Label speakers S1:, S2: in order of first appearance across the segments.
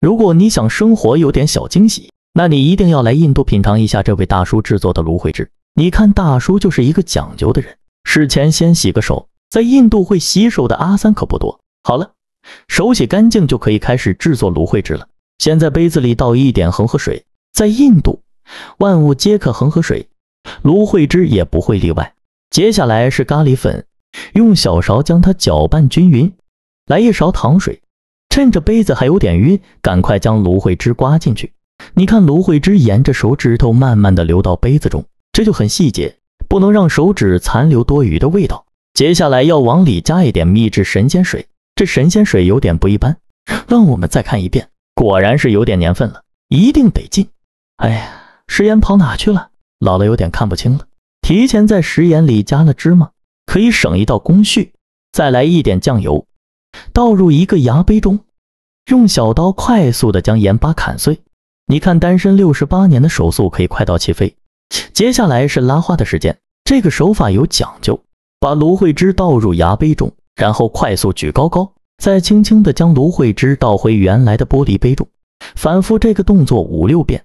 S1: 如果你想生活有点小惊喜，那你一定要来印度品尝一下这位大叔制作的芦荟汁。你看，大叔就是一个讲究的人，事前先洗个手。在印度会洗手的阿三可不多。好了，手洗干净就可以开始制作芦荟汁了。先在杯子里倒一点恒河水，在印度万物皆可恒河水，芦荟汁也不会例外。接下来是咖喱粉，用小勺将它搅拌均匀。来一勺糖水。趁着杯子还有点晕，赶快将芦荟汁刮进去。你看，芦荟汁沿着手指头慢慢的流到杯子中，这就很细节，不能让手指残留多余的味道。接下来要往里加一点秘制神仙水，这神仙水有点不一般。让我们再看一遍，果然是有点年份了，一定得进。哎呀，食盐跑哪去了？老了有点看不清了。提前在食盐里加了芝麻，可以省一道工序。再来一点酱油。倒入一个牙杯中，用小刀快速的将盐巴砍碎。你看，单身六十八年的手速可以快到起飞。接下来是拉花的时间，这个手法有讲究。把芦荟汁倒入牙杯中，然后快速举高高，再轻轻的将芦荟汁倒回原来的玻璃杯中，反复这个动作五六遍。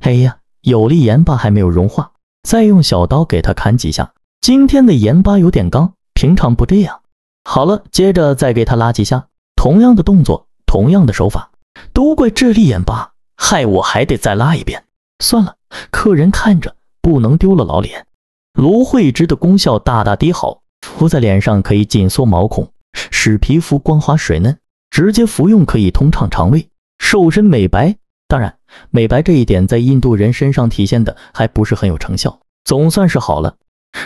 S1: 哎呀，有粒盐巴还没有融化，再用小刀给它砍几下。今天的盐巴有点刚，平常不这样。好了，接着再给他拉几下，同样的动作，同样的手法，都怪智力眼巴，害我还得再拉一遍。算了，客人看着不能丢了老脸。芦荟汁的功效大大滴好，敷在脸上可以紧缩毛孔，使皮肤光滑水嫩；直接服用可以通畅肠胃、瘦身美白。当然，美白这一点在印度人身上体现的还不是很有成效。总算是好了，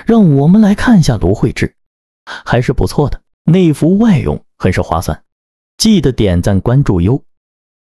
S1: 让我们来看一下芦荟汁，还是不错的。内服外用很是划算，记得点赞关注哟。